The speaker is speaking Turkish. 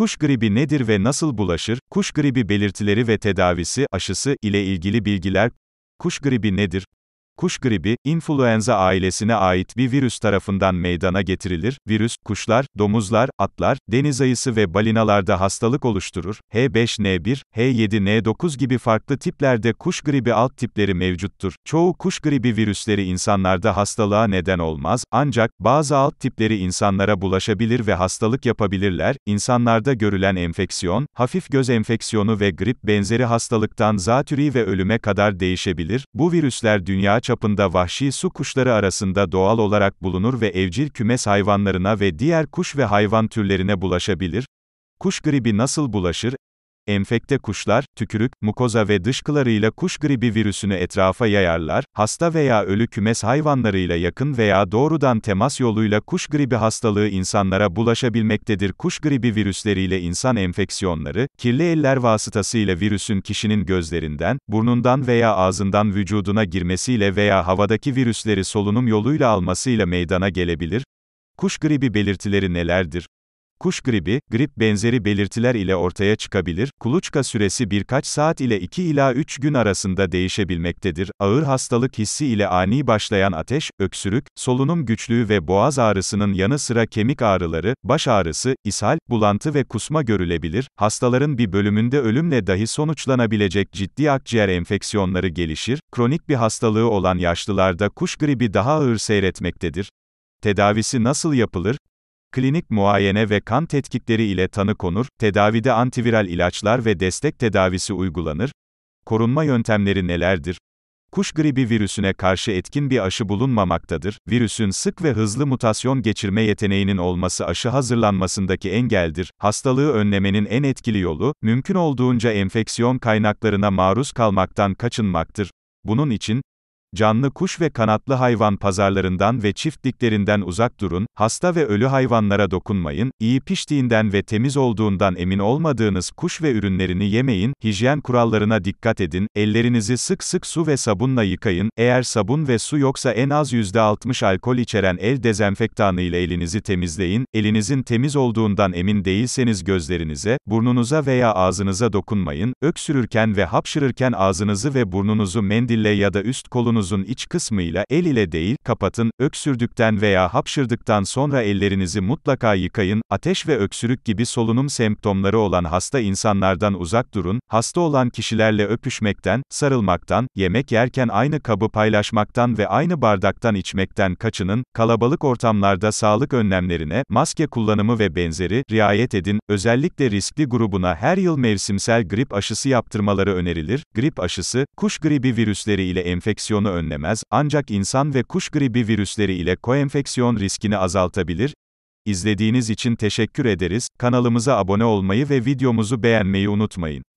Kuş gribi nedir ve nasıl bulaşır? Kuş gribi belirtileri ve tedavisi, aşısı ile ilgili bilgiler. Kuş gribi nedir? Kuş gribi, influenza ailesine ait bir virüs tarafından meydana getirilir. Virüs, kuşlar, domuzlar, atlar, deniz ayısı ve balinalarda hastalık oluşturur. H5N1, H7N9 gibi farklı tiplerde kuş gribi alt tipleri mevcuttur. Çoğu kuş gribi virüsleri insanlarda hastalığa neden olmaz, ancak bazı alt tipleri insanlara bulaşabilir ve hastalık yapabilirler. İnsanlarda görülen enfeksiyon, hafif göz enfeksiyonu ve grip benzeri hastalıktan zatürri ve ölüme kadar değişebilir. Bu virüsler dünya çapında vahşi su kuşları arasında doğal olarak bulunur ve evcil kümes hayvanlarına ve diğer kuş ve hayvan türlerine bulaşabilir. Kuş gribi nasıl bulaşır? enfekte kuşlar, tükürük, mukoza ve dışkılarıyla kuş gribi virüsünü etrafa yayarlar, hasta veya ölü kümes hayvanlarıyla yakın veya doğrudan temas yoluyla kuş gribi hastalığı insanlara bulaşabilmektedir. Kuş gribi virüsleriyle insan enfeksiyonları, kirli eller vasıtasıyla virüsün kişinin gözlerinden, burnundan veya ağzından vücuduna girmesiyle veya havadaki virüsleri solunum yoluyla almasıyla meydana gelebilir. Kuş gribi belirtileri nelerdir? Kuş gribi, grip benzeri belirtiler ile ortaya çıkabilir, kuluçka süresi birkaç saat ile 2 ila 3 gün arasında değişebilmektedir, ağır hastalık hissi ile ani başlayan ateş, öksürük, solunum güçlüğü ve boğaz ağrısının yanı sıra kemik ağrıları, baş ağrısı, ishal, bulantı ve kusma görülebilir, hastaların bir bölümünde ölümle dahi sonuçlanabilecek ciddi akciğer enfeksiyonları gelişir, kronik bir hastalığı olan yaşlılarda kuş gribi daha ağır seyretmektedir. Tedavisi nasıl yapılır? klinik muayene ve kan tetkikleri ile tanı konur, tedavide antiviral ilaçlar ve destek tedavisi uygulanır. Korunma yöntemleri nelerdir? Kuş gribi virüsüne karşı etkin bir aşı bulunmamaktadır. Virüsün sık ve hızlı mutasyon geçirme yeteneğinin olması aşı hazırlanmasındaki engeldir. Hastalığı önlemenin en etkili yolu, mümkün olduğunca enfeksiyon kaynaklarına maruz kalmaktan kaçınmaktır. Bunun için, Canlı kuş ve kanatlı hayvan pazarlarından ve çiftliklerinden uzak durun, hasta ve ölü hayvanlara dokunmayın, iyi piştiğinden ve temiz olduğundan emin olmadığınız kuş ve ürünlerini yemeyin, hijyen kurallarına dikkat edin, ellerinizi sık sık su ve sabunla yıkayın, eğer sabun ve su yoksa en az %60 alkol içeren el dezenfektanı ile elinizi temizleyin, elinizin temiz olduğundan emin değilseniz gözlerinize, burnunuza veya ağzınıza dokunmayın, öksürürken ve hapşırırken ağzınızı ve burnunuzu mendille ya da üst kolunu burnunuzun iç kısmıyla el ile değil, kapatın, öksürdükten veya hapşırdıktan sonra ellerinizi mutlaka yıkayın, ateş ve öksürük gibi solunum semptomları olan hasta insanlardan uzak durun, hasta olan kişilerle öpüşmekten, sarılmaktan, yemek yerken aynı kabı paylaşmaktan ve aynı bardaktan içmekten kaçının, kalabalık ortamlarda sağlık önlemlerine, maske kullanımı ve benzeri, riayet edin, özellikle riskli grubuna her yıl mevsimsel grip aşısı yaptırmaları önerilir, grip aşısı, kuş gribi virüsleri ile enfeksiyonu salgını önlemez, ancak insan ve kuş gribi virüsleri ile koenfeksiyon riskini azaltabilir. İzlediğiniz için teşekkür ederiz, kanalımıza abone olmayı ve videomuzu beğenmeyi unutmayın.